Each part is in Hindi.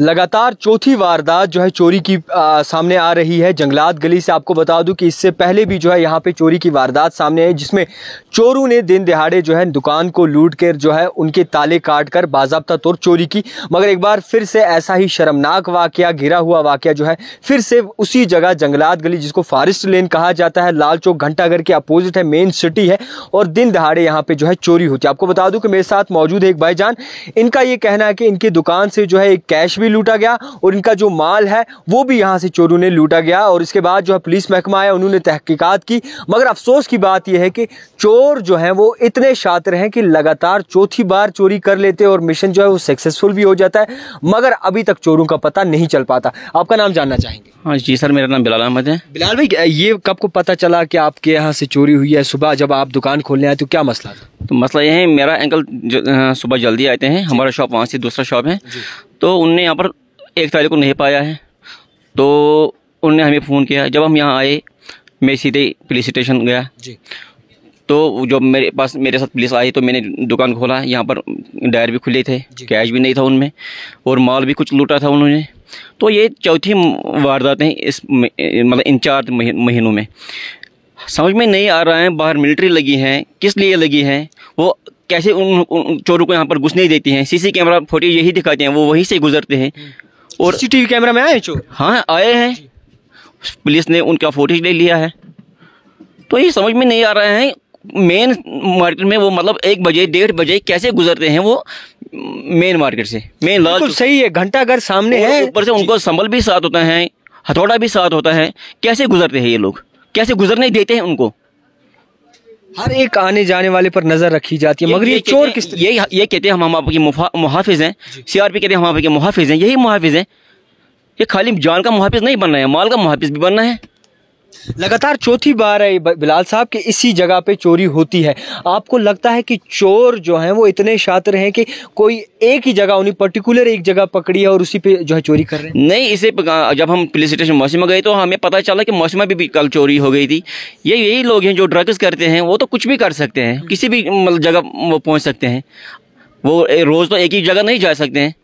लगातार चौथी वारदात जो है चोरी की आ, सामने आ रही है जंगलात गली से आपको बता दूं कि इससे पहले भी जो है यहाँ पे चोरी की वारदात सामने आई जिसमें चोरों ने दिन दिहाड़े जो है दुकान को लूट कर जो है उनके ताले काट कर बाजाबता तौर चोरी की मगर एक बार फिर से ऐसा ही शर्मनाक वाक़ घिरा हुआ वाक़ जो है फिर से उसी जगह जंगलात गली जिसको फॉरेस्ट लेन कहा जाता है लाल चौक घंटाघर के अपोजिट है मेन सिटी है और दिन दहाड़े यहाँ पे जो है चोरी होती है आपको बता दूँ कि मेरे साथ मौजूद है एक भाईजान इनका ये कहना है कि इनकी दुकान से जो है कैश भी लूटा गया और इनका जो माल है वो भी यहाँ से चोरों ने लूटा गया और इसके बाद जो है पुलिस महकमा आया उन्होंने तहकीकत की मगर अफसोस की बात यह है कि चोर जो हैं वो इतने शात्र हैं कि लगातार चौथी बार चोरी कर लेते और मिशन जो है वो सक्सेसफुल भी हो जाता है मगर अभी तक चोरों का पता नहीं चल पाता आपका नाम जानना चाहेंगे हाँ जी सर मेरा नाम बिलाल अहमद है बिलाल भाई ये कब को पता चला कि आपके यहाँ से चोरी हुई है सुबह जब आप दुकान खोलने आए तो क्या मसला था तो मसला यह है मेरा अंकल सुबह जल्दी आते हैं हमारा शॉप वहाँ से दूसरा शॉप है तो उनने यहाँ पर एक तारीख को नहीं पाया है तो उनने हमें फ़ोन किया जब हम यहाँ आए मैं सीधे पुलिस स्टेशन गया जी तो जब मेरे पास मेरे साथ पुलिस आई तो मैंने दुकान खोला यहाँ पर डायर भी खुले थे कैश भी नहीं था उनमें और माल भी कुछ लूटा था उन्होंने तो ये चौथी वारदातें इस मतलब इन चार महीनों में समझ में नहीं आ रहा है बाहर मिलिट्री लगी हैं किस लिए लगी हैं वो कैसे उन, उन चोरों को यहाँ पर घुसने देती हैं सीसी कैमरा फुटेज यही दिखाते हैं वो वहीं से गुजरते हैं हम्म। और सीसीटीवी कैमरा में आए चोर हाँ आए हैं पुलिस ने उनका फोटेज ले लिया है तो ये समझ में नहीं आ रहा है मेन मार्केट में वो मतलब एक बजे डेढ़ बजे कैसे गुजरते हैं वो मेन मार्केट से मेन लाल तो- सही है घंटा घर सामने है ऊपर से उनको संबल भी साथ होता है हथौड़ा भी साथ होता है कैसे गुजरते हैं ये लोग कैसे गुजरने देते हैं उनको हर एक आने जाने वाले पर नजर रखी जाती है मगर ये, ये चोर किस ये ये कहते हैं हम हम आपके मुहाफिज हैं सीआरपी कहते हैं हम आपके मुहाफिज हैं यही मुहाफिज हैं ये खाली जान का मुहाफिज नहीं बनना है माल का मुहाफिज भी बनना है लगातार चौथी बार है बिलाल साहब कि इसी जगह पे चोरी होती है आपको लगता है कि चोर जो हैं वो इतने शातिर हैं कि कोई एक ही जगह उन्हें पर्टिकुलर एक जगह पकड़ी है और उसी पे जो है चोरी कर रहे हैं नहीं इसे जब हम पुलिस स्टेशन मौसमा गए तो हमें पता चला कि मौसमा भी, भी कल चोरी हो गई थी ये यही लोग हैं जो ड्रग्स करते हैं वो तो कुछ भी कर सकते हैं किसी भी मतलब जगह वो पहुँच सकते हैं वो रोज़ तो एक ही जगह नहीं जा सकते हैं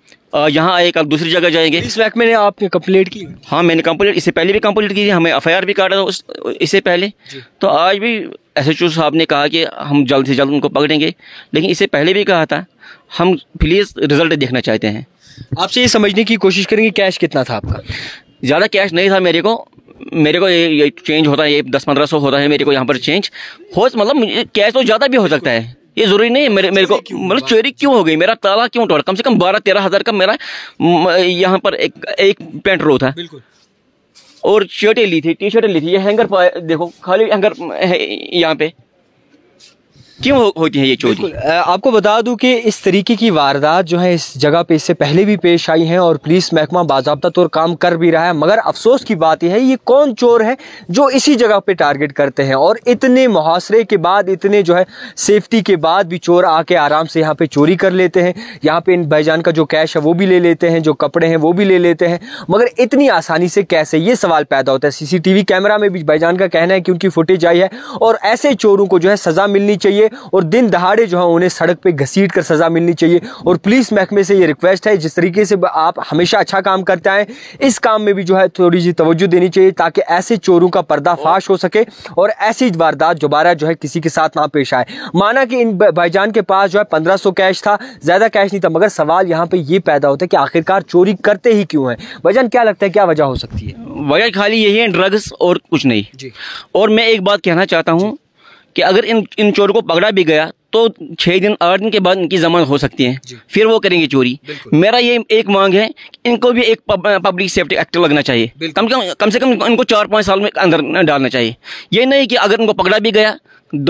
यहाँ आए आप दूसरी जगह जाएंगे इस वैक मैंने आपने कंप्लेट की हाँ मैंने कंप्लीट इससे पहले भी कंप्लीट की थी हमें एफ भी काटा था इससे पहले तो आज भी एस एच साहब ने कहा कि हम जल्द से जल्द उनको पकड़ेंगे लेकिन इससे पहले भी कहा था हम प्लीज़ रिजल्ट देखना चाहते हैं आपसे ये समझने की कोशिश करेंगे कैश कितना था आपका ज़्यादा कैश नहीं था मेरे को मेरे को ये, ये चेंज होता है ये दस पंद्रह सौ होता है मेरे को यहाँ पर चेंज हो मतलब कैश तो ज़्यादा भी हो सकता है ये जरूरी नहीं है मेरे मेरे को मतलब चोरी क्यों हो गई मेरा ताला क्यों टूटा कम से कम बारह तेरह हजार का मेरा यहाँ पर एक एक पेंट रो था बिल्कुल और शर्टें ली थी टी शर्टें ली थी ये हैंगर देखो खाली हैंगर यहाँ पे क्यों हो, होती है ये चोरी आपको बता दूं कि इस तरीके की वारदात जो है इस जगह पे इससे पहले भी पेश आई है और पुलिस महकमा बाबा तौर काम कर भी रहा है मगर अफसोस की बात यह है ये कौन चोर है जो इसी जगह पे टारगेट करते हैं और इतने मुहासरे के बाद इतने जो है सेफ्टी के बाद भी चोर आके आराम से यहाँ पे चोरी कर लेते हैं यहाँ पे इन भाईजान का जो कैश है वो भी ले लेते हैं जो कपड़े हैं वो भी ले लेते हैं मगर इतनी आसानी से कैसे ये सवाल पैदा होता है सीसीटीवी कैमरा में भी भाईजान का कहना है कि उनकी फुटेज आई है और ऐसे चोरों को जो है सज़ा मिलनी चाहिए चाहिए और दिन दहाड़े जो है उन्हें सड़क पर घसीट कर सज़ा मिलनी चाहिए और पुलिस महकमे से ये रिक्वेस्ट है जिस तरीके से आप हमेशा अच्छा काम करते आए इस काम में भी जो है थोड़ी सी तवज्जो देनी चाहिए ताकि ऐसे चोरों का पर्दाफाश हो सके और ऐसी वारदात दोबारा जो है किसी के साथ ना पेश आए माना कि इन भाईजान के पास जो है पंद्रह सौ कैश था ज़्यादा कैश नहीं था मगर सवाल यहाँ पे ये पैदा होता है कि आखिरकार चोरी करते ही क्यों है भाईजान क्या लगता है क्या वजह हो सकती है वजह खाली यही है ड्रग्स और कुछ नहीं जी और मैं एक बात कहना चाहता हूँ कि अगर इन इन चोरों को पकड़ा भी गया तो छः दिन आठ दिन के बाद इनकी जमान हो सकती है फिर वो करेंगे चोरी मेरा ये एक मांग है कि इनको भी एक पब्लिक सेफ्टी एक्ट लगना चाहिए कम कम कम से कम इनको चार पाँच साल में अंदर डालना चाहिए ये नहीं कि अगर इनको पकड़ा भी गया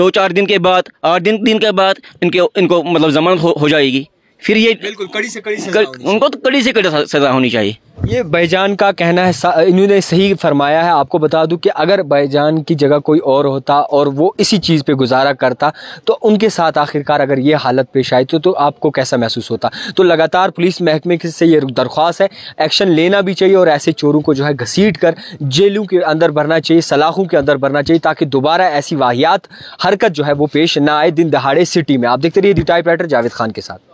दो चार दिन के बाद आठ दिन दिन के बाद इनके इनको मतलब जमानत हो, हो जाएगी फिर ये बिल्कुल कड़ी से कड़ी से कर, उनको तो कड़ी से कड़ी सजा होनी चाहिए ये बैजान का कहना है इन्होंने सही फरमाया है आपको बता दूं कि अगर बैजान की जगह कोई और होता और वो इसी चीज़ पे गुजारा करता तो उनके साथ आखिरकार अगर ये हालत पेश आई तो, तो आपको कैसा महसूस होता तो लगातार पुलिस महकमे से ये दरख्वास्त है एक्शन लेना भी चाहिए और ऐसे चोरों को जो है घसीट कर जेलों के अंदर भरना चाहिए सलाखों के अंदर भरना चाहिए ताकि दोबारा ऐसी वाहियात हरकत जो है वो पेश ना आए दिन दहाड़े सिटी में आप देखते रहिए दी टाइप जावेद खान के साथ